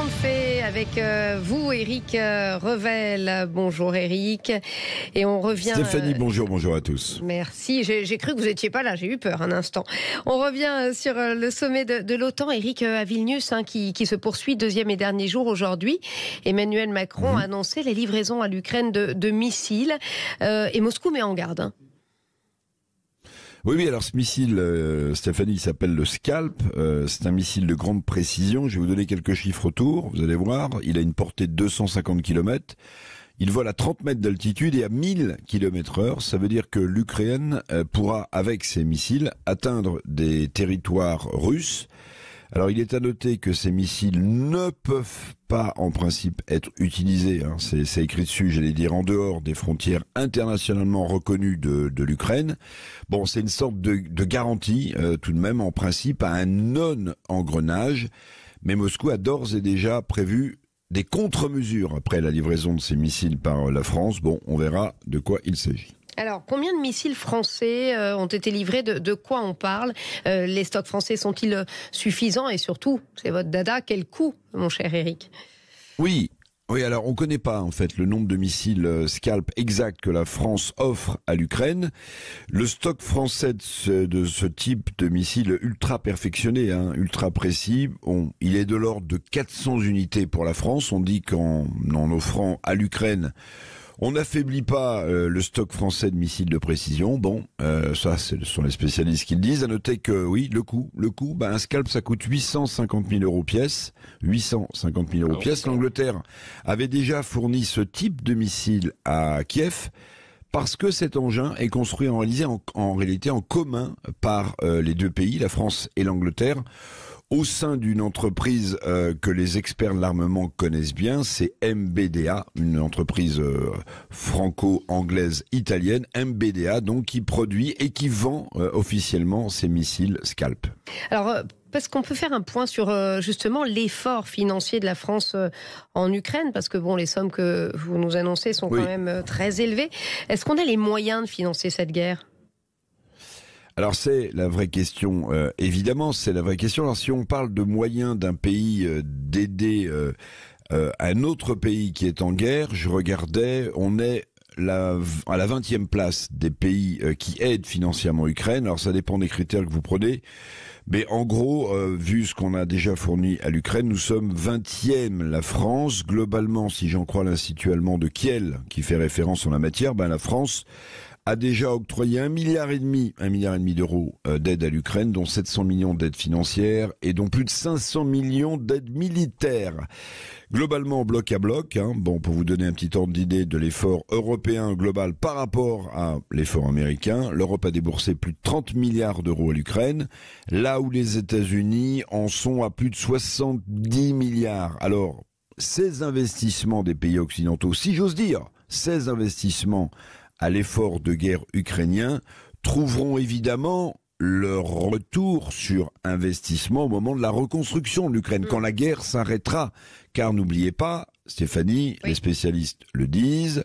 On fait avec euh, vous, Eric euh, Revel. Bonjour, Eric. Et on revient. Stéphanie, euh, bonjour, bonjour à tous. Merci. J'ai cru que vous n'étiez pas là. J'ai eu peur un instant. On revient sur le sommet de, l'OTAN. Eric à Vilnius, hein, qui, qui, se poursuit deuxième et dernier jour aujourd'hui. Emmanuel Macron mhm. a annoncé les livraisons à l'Ukraine de, missiles. et Moscou met en garde. Hein. Oui, oui, alors ce missile, euh, Stéphanie, il s'appelle le Scalp. Euh, c'est un missile de grande précision. Je vais vous donner quelques chiffres autour, vous allez voir. Il a une portée de 250 km. Il vole à 30 mètres d'altitude et à 1000 km heure. Ça veut dire que l'Ukraine euh, pourra, avec ses missiles, atteindre des territoires russes alors il est à noter que ces missiles ne peuvent pas en principe être utilisés, hein. c'est écrit dessus, j'allais dire en dehors des frontières internationalement reconnues de, l'Ukraine. Bon, c'est une sorte de, garantie euh, tout de même en principe à un non-engrenage, mais Moscou a d'ores et déjà prévu des contre-mesures après la livraison de ces missiles par la France. Bon, on verra de quoi il s'agit. Alors, combien de missiles français euh, ont été livrés de, quoi on parle euh, Les stocks français sont-ils euh, suffisants Et surtout, c'est votre dada, quel coût, mon cher Eric Oui, oui, alors on ne connaît pas en fait le nombre de missiles Scalp exact que la France offre à l'Ukraine. Le stock français de ce, type de missiles ultra perfectionné, hein, ultra précis, il est de l'ordre de 400 unités pour la France. On dit qu'en en offrant à l'Ukraine on n'affaiblit pas euh, le stock français de missiles de précision. Bon, euh, ça, ce sont les spécialistes qui le disent. À noter que, oui, le coût, le coût, bah, un scalp, ça coûte 850 000 euros pièce. 850 000 euros ah pièce. L'Angleterre avait déjà fourni ce type de missile à Kiev parce que cet engin est construit en réalité en, commun par euh, les deux pays, la France et l'Angleterre au sein d'une entreprise euh, que les experts de l'armement connaissent bien, c'est MBDA, une entreprise euh, franco-anglaise italienne, MBDA donc qui produit et qui vend euh, officiellement ses missiles Scalp. Alors parce qu'on peut faire un point sur justement l'effort financier de la France en Ukraine, parce que bon, les sommes que vous nous annoncez sont quand même très élevées. Est-ce qu'on a les moyens de financer cette guerre alors c'est la vraie question, euh, évidemment, c'est la vraie question. Alors si on parle de moyens d'un pays euh, d'aider euh, un autre pays qui est en guerre, je regardais, on est la, à la 20e place des pays qui aident financièrement l'Ukraine. Alors ça dépend des critères que vous prenez. Mais en gros, vu ce qu'on a déjà fourni à l'Ukraine, nous sommes 20e la France. Globalement, si j'en crois l'Institut allemand de Kiel, qui fait référence en la matière, ben la France a déjà octroyé un milliard et demi, un milliard et demi d'euros euh, d'aide à l'Ukraine, dont 700 millions d'aides financières et dont plus de 500 millions d'aides militaires. Globalement, bloc à bloc, hein. bon, pour vous donner un petit ordre d'idée de l'effort européen global par rapport à l'effort américain, l'Europe a déboursé plus de 30 milliards d'euros à l'Ukraine, là où les États-Unis en sont à plus de 70 milliards. Alors, ces investissements des pays occidentaux, si j'ose dire, ces investissements à l'effort de guerre ukrainien trouveront évidemment leur retour sur investissement au moment de la reconstruction de l'Ukraine, mm. quand la guerre s'arrêtera. Car n'oubliez pas, Stéphanie, les spécialistes le disent,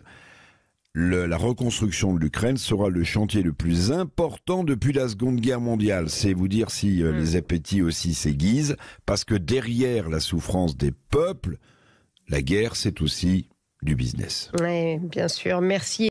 la reconstruction de l'Ukraine sera le chantier le plus important depuis la Seconde Guerre mondiale. C'est vous dire si euh, mm. les appétits aussi s'aiguisent, parce que derrière la souffrance des peuples, la guerre, c'est aussi du business. Oui, bien sûr. Merci.